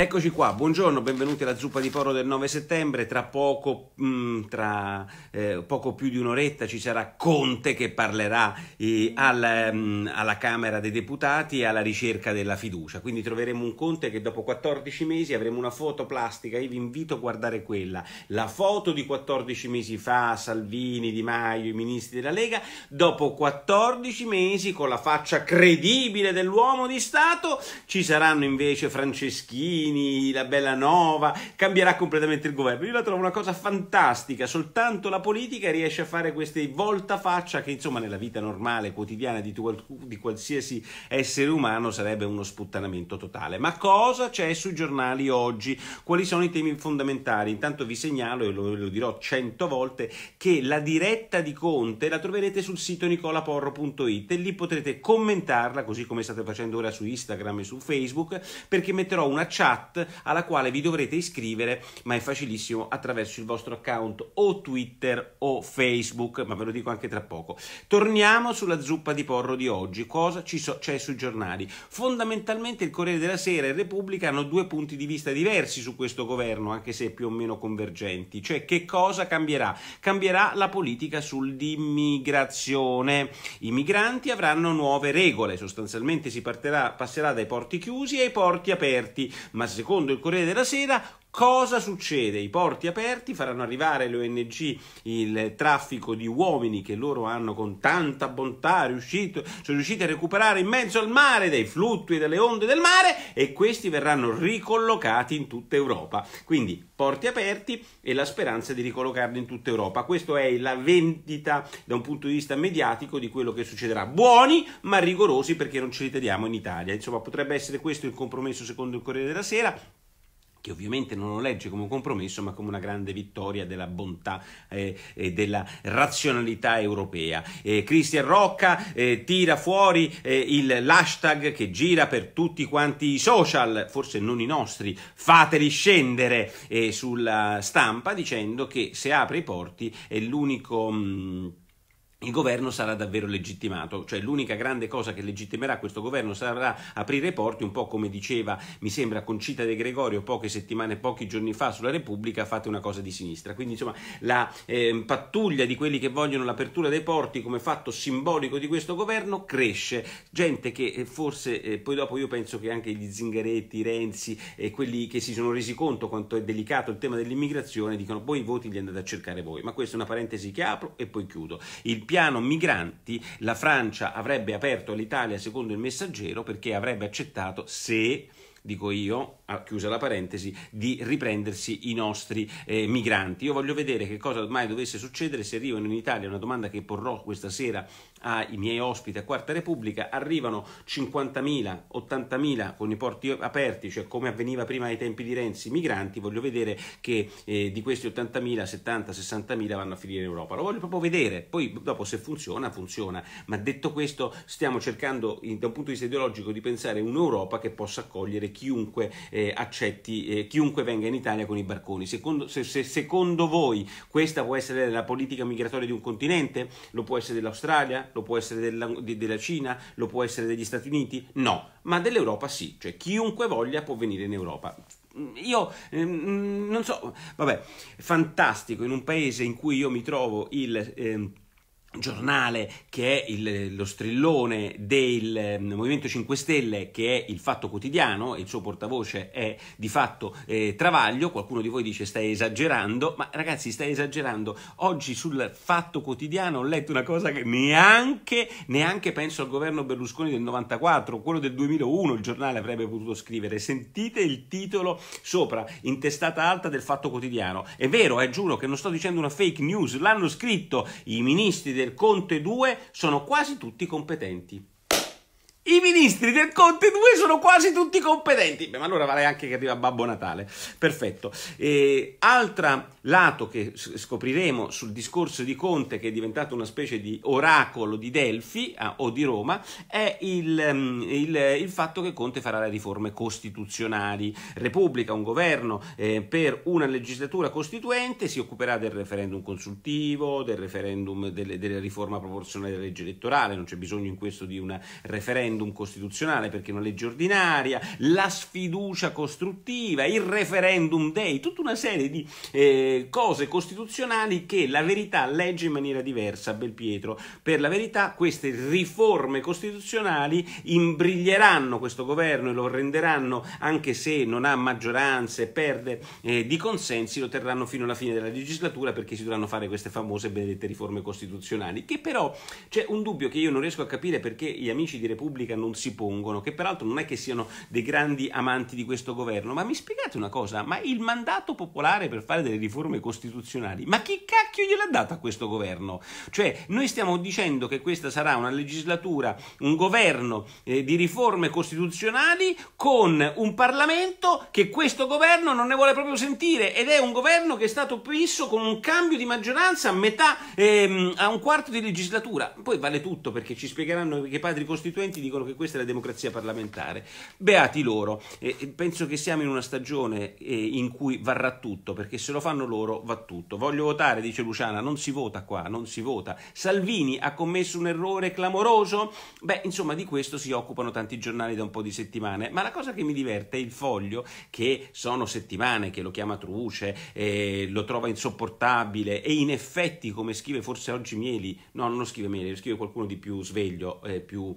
Eccoci qua, buongiorno, benvenuti alla zuppa di Poro del 9 settembre. Tra poco, mh, mm, tra eh, poco più di un'oretta, ci sarà Conte che parlerà eh, al, mh, mm, alla Camera dei Deputati alla ricerca della fiducia. Quindi troveremo un Conte che dopo 14 mesi avremo una foto plastica. Io vi invito a guardare quella. La foto di 14 mesi fa, Salvini, Di Maio, i ministri della Lega. Dopo 14 mesi, con la faccia credibile dell'uomo di Stato, ci saranno invece Franceschini. Salvini, la bella nova, cambierà completamente il governo. Io la trovo una cosa fantastica, soltanto la politica riesce a fare queste voltafaccia che insomma nella vita normale, quotidiana di, tu, di qualsiasi essere umano sarebbe uno sputtanamento totale. Ma cosa c'è sui giornali oggi? Quali sono i temi fondamentali? Intanto vi segnalo, e lo, lo dirò cento volte, che la diretta di Conte la troverete sul sito nicolaporro.it e lì potrete commentarla così come state facendo ora su Instagram e su Facebook perché metterò una chat chat alla quale vi dovrete iscrivere, ma è facilissimo attraverso il vostro account o Twitter o Facebook, ma ve lo dico anche tra poco. Torniamo sulla zuppa di porro di oggi, cosa so- c'è sui giornali? Fondamentalmente il Corriere della Sera e Repubblica hanno due punti di vista diversi su questo governo, anche se più o meno convergenti, cioè che cosa cambierà? Cambierà la politica sull'immigrazione. I migranti avranno nuove regole, sostanzialmente si parterà, passerà dai porti chiusi ai porti aperti, ma secondo il Corriere della Sera, Cosa succede? I porti aperti faranno arrivare le ONG il traffico di uomini che loro hanno con tanta bontà riuscito, sono riusciti a recuperare in mezzo al mare dai fluttui e dalle onde del mare e questi verranno ricollocati in tutta Europa. Quindi porti aperti e la speranza di ricollocarli in tutta Europa. Questa è la vendita da un punto di vista mediatico di quello che succederà. Buoni ma rigorosi perché non ci li in Italia. Insomma potrebbe essere questo il compromesso secondo il Corriere della Sera che ovviamente non lo legge come un compromesso, ma come una grande vittoria della bontà eh, e eh, della razionalità europea. Eh, Christian Rocca eh, tira fuori eh, il, l'hashtag che gira per tutti quanti i social, forse non i nostri, fateli scendere sulla stampa dicendo che se apre i porti è l'unico... Mh, mm, il governo sarà davvero legittimato, cioè l'unica grande cosa che legittimerà questo governo sarà aprire i porti, un po' come diceva, mi sembra, Concita De Gregorio poche settimane, pochi giorni fa sulla Repubblica, fate una cosa di sinistra. Quindi insomma la eh, pattuglia di quelli che vogliono l'apertura dei porti come fatto simbolico di questo governo cresce, gente che eh, forse eh, poi dopo io penso che anche gli Zingaretti, Renzi e quelli che si sono resi conto quanto è delicato il tema dell'immigrazione dicono voi i voti li andate a cercare voi, ma questa è una parentesi che apro e poi chiudo. Il piano migranti la Francia avrebbe aperto l'Italia secondo il messaggero perché avrebbe accettato se, dico io, chiusa la parentesi, di riprendersi i nostri eh, migranti. Io voglio vedere che cosa ormai dovesse succedere se arrivano in Italia, una domanda che porrò questa sera ai miei ospiti a Quarta Repubblica, arrivano 50.000, 80.000 con i porti aperti, cioè come avveniva prima ai tempi di Renzi, migranti, voglio vedere che eh, di questi 80.000, 70, 60.000 vanno a finire in Europa. Lo voglio proprio vedere, poi dopo se funziona, funziona, ma detto questo stiamo cercando da un punto di vista ideologico di pensare un'Europa che possa accogliere chiunque eh, eh, accetti eh, chiunque venga in Italia con i barconi. Secondo, se, se, secondo voi questa può essere la politica migratoria di un continente? Lo può essere dell'Australia? Lo può essere della, di, della Cina? Lo può essere degli Stati Uniti? No, ma dell'Europa sì, cioè chiunque voglia può venire in Europa. Io ehm, non so, vabbè, fantastico in un paese in cui io mi trovo il... Ehm, giornale che è il, lo strillone del ehm, Movimento 5 Stelle che è il Fatto Quotidiano e il suo portavoce è di fatto eh, Travaglio, qualcuno di voi dice stai esagerando, ma ragazzi stai esagerando, oggi sul Fatto Quotidiano ho letto una cosa che neanche, neanche penso al governo Berlusconi del 94, quello del 2001 il giornale avrebbe potuto scrivere, sentite il titolo sopra, in testata alta del Fatto Quotidiano, è vero, eh, giuro che non sto dicendo una fake news, l'hanno scritto i ministri del Conte 2 sono quasi tutti competenti. I ministri del Conte 2 sono quasi tutti competenti. Beh, ma allora vale anche che arriva Babbo Natale. Perfetto. E, altro lato che scopriremo sul discorso di Conte, che è diventato una specie di oracolo di Delfi ah, o di Roma, è il, mm, il, il, fatto che Conte farà le riforme costituzionali. Repubblica, un governo eh, per una legislatura costituente, si occuperà del referendum consultivo, del referendum, delle, della riforma proporzionale della legge elettorale, non c'è bisogno in questo di un referendum referendum costituzionale perché è una legge ordinaria, la sfiducia costruttiva, il referendum dei, tutta una serie di eh, cose costituzionali che la verità legge in maniera diversa, bel Pietro. Per la verità queste riforme costituzionali imbriglieranno questo governo e lo renderanno, anche se non ha maggioranze, perde eh, di consensi, lo terranno fino alla fine della legislatura perché si dovranno fare queste famose benedette riforme costituzionali, che però c'è un dubbio che io non riesco a capire perché gli amici di Repubblica pubblica non si pongono, che peraltro non è che siano dei grandi amanti di questo governo, ma mi spiegate una cosa, ma il mandato popolare per fare delle riforme costituzionali, ma chi cacchio gliel'ha dato a questo governo? Cioè, noi stiamo dicendo che questa sarà una legislatura, un governo eh, di riforme costituzionali con un Parlamento che questo governo non ne vuole proprio sentire ed è un governo che è stato fisso con un cambio di maggioranza a metà, ehm, a un quarto di legislatura. Poi vale tutto perché ci spiegheranno i padri costituenti di dicono che questa è la democrazia parlamentare. Beati loro. Eh, penso che siamo in una stagione eh, in cui varrà tutto, perché se lo fanno loro va tutto. Voglio votare, dice Luciana, non si vota qua, non si vota. Salvini ha commesso un errore clamoroso? Beh, insomma, di questo si occupano tanti giornali da un po' di settimane, ma la cosa che mi diverte è il foglio, che sono settimane che lo chiama truce, eh, lo trova insopportabile e in effetti, come scrive forse oggi Mieli, no, non lo scrive Mieli, lo scrive qualcuno di più sveglio, eh, più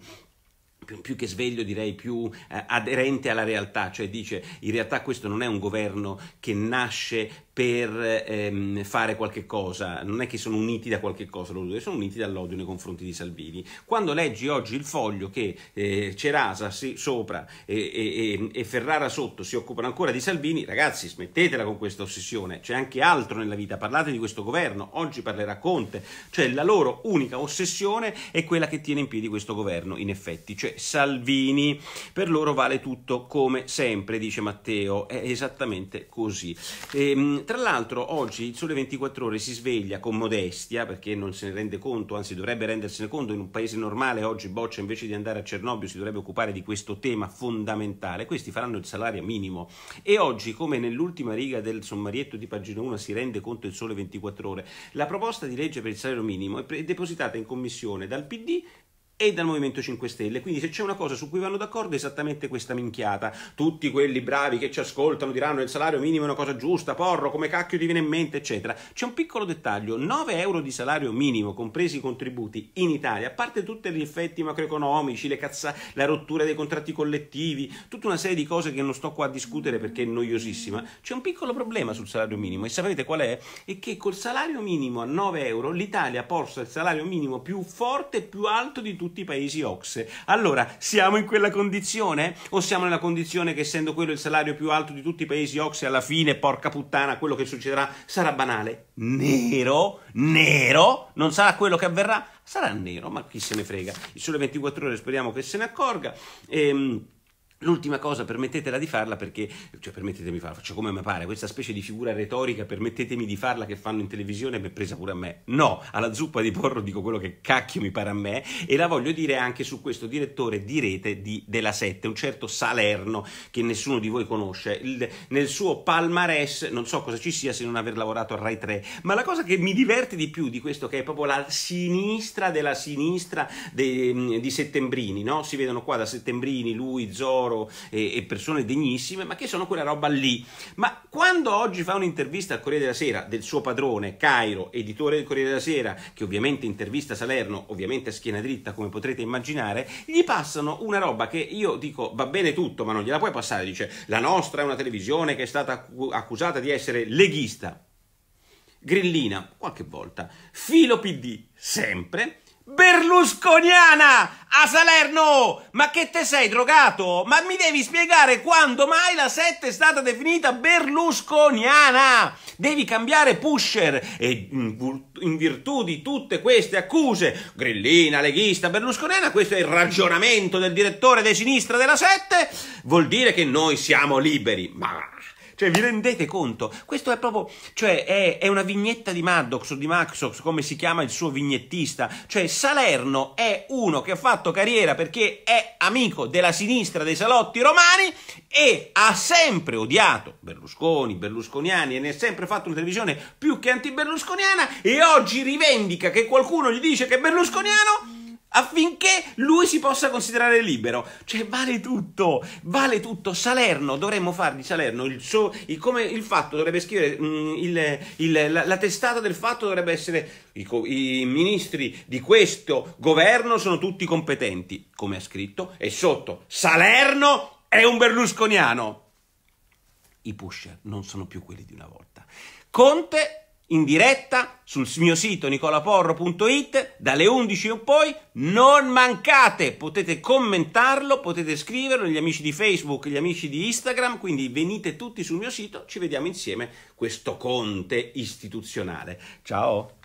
più, che sveglio direi più eh, aderente alla realtà, cioè dice in realtà questo non è un governo che nasce per ehm, fare qualche cosa, non è che sono uniti da qualche cosa loro due, sono uniti dall'odio nei confronti di Salvini. Quando leggi oggi il foglio che eh, Cerasa si, sopra e, e, e, Ferrara sotto si occupano ancora di Salvini, ragazzi smettetela con questa ossessione, c'è anche altro nella vita, parlate di questo governo, oggi parlerà Conte, cioè la loro unica ossessione è quella che tiene in piedi questo governo in effetti, cioè Salvini, per loro vale tutto come sempre, dice Matteo, è esattamente così. Ehm, tra l'altro oggi il Sole 24 Ore si sveglia con modestia perché non se ne rende conto, anzi dovrebbe rendersene conto, in un paese normale oggi Boccia invece di andare a Cernobio si dovrebbe occupare di questo tema fondamentale, questi faranno il salario minimo e oggi come nell'ultima riga del sommarietto di pagina 1 si rende conto il Sole 24 Ore, la proposta di legge per il salario minimo è depositata in commissione dal PD, e dal Movimento 5 Stelle. Quindi se c'è una cosa su cui vanno d'accordo è esattamente questa minchiata. Tutti quelli bravi che ci ascoltano diranno il salario minimo è una cosa giusta, porro, come cacchio ti viene in mente, eccetera. C'è un piccolo dettaglio, 9 euro di salario minimo, compresi i contributi, in Italia, a parte tutti gli effetti macroeconomici, le cazza- la rottura dei contratti collettivi, tutta una serie di cose che non sto qua a discutere perché è noiosissima, c'è un piccolo problema sul salario minimo e sapete qual è? È che col salario minimo a 9 euro l'Italia porta il salario minimo più forte e più alto di tutti tutti i paesi OXE. Allora, siamo in quella condizione? O siamo nella condizione che essendo quello il salario più alto di tutti i paesi OXE, alla fine, porca puttana, quello che succederà sarà banale? Nero, nero, non sarà quello che avverrà, sarà nero, ma chi se ne frega. Il sole 24 ore speriamo che se ne accorga. Ehm, L'ultima cosa, permettetela di farla perché, cioè permettetemi di farla, faccio come mi pare, questa specie di figura retorica, permettetemi di farla che fanno in televisione, mi è presa pure a me. No, alla zuppa di porro dico quello che cacchio mi pare a me e la voglio dire anche su questo direttore di rete di, della 7, un certo Salerno che nessuno di voi conosce. Il, nel suo palmarès, non so cosa ci sia se non aver lavorato a Rai 3, ma la cosa che mi diverte di più di questo che è proprio la sinistra della sinistra de, di Settembrini, no? Si vedono qua da Settembrini, lui, Zoro, oro e, e persone degnissime, ma che sono quella roba lì. Ma quando oggi fa un'intervista al Corriere della Sera del suo padrone, Cairo, editore del Corriere della Sera, che ovviamente intervista Salerno, ovviamente a schiena dritta come potrete immaginare, gli passano una roba che io dico va bene tutto, ma non gliela puoi passare, dice la nostra è una televisione che è stata accusata di essere leghista. Grillina, qualche volta, filo PD, sempre, Berlusconiana a Salerno! Ma che te sei drogato? Ma mi devi spiegare quando mai la 7 è stata definita berlusconiana? Devi cambiare pusher e in virtù di tutte queste accuse, grillina, leghista, berlusconiana, questo è il ragionamento del direttore di sinistra della 7, vuol dire che noi siamo liberi. Ma cioè, vi rendete conto? Questo è proprio, cioè, è, è una vignetta di Maddox o di Maxox, come si chiama il suo vignettista. Cioè, Salerno è uno che ha fatto carriera perché è amico della sinistra dei salotti romani e ha sempre odiato Berlusconi, berlusconiani e ne ha sempre fatto una televisione più che anti-berlusconiana e oggi rivendica che qualcuno gli dice che è berlusconiano affinché lui si possa considerare libero. Cioè, vale tutto, vale tutto. Salerno, dovremmo fare di Salerno il, suo, il come il fatto dovrebbe scrivere, mh, mm, il, il, la, la, testata del fatto dovrebbe essere i, i, ministri di questo governo sono tutti competenti, come ha scritto, e sotto Salerno è un berlusconiano. I pusher non sono più quelli di una volta. Conte in diretta sul mio sito nicolaporro.it dalle 11 o poi non mancate potete commentarlo potete scriverlo gli amici di facebook gli amici di instagram quindi venite tutti sul mio sito ci vediamo insieme questo conte istituzionale ciao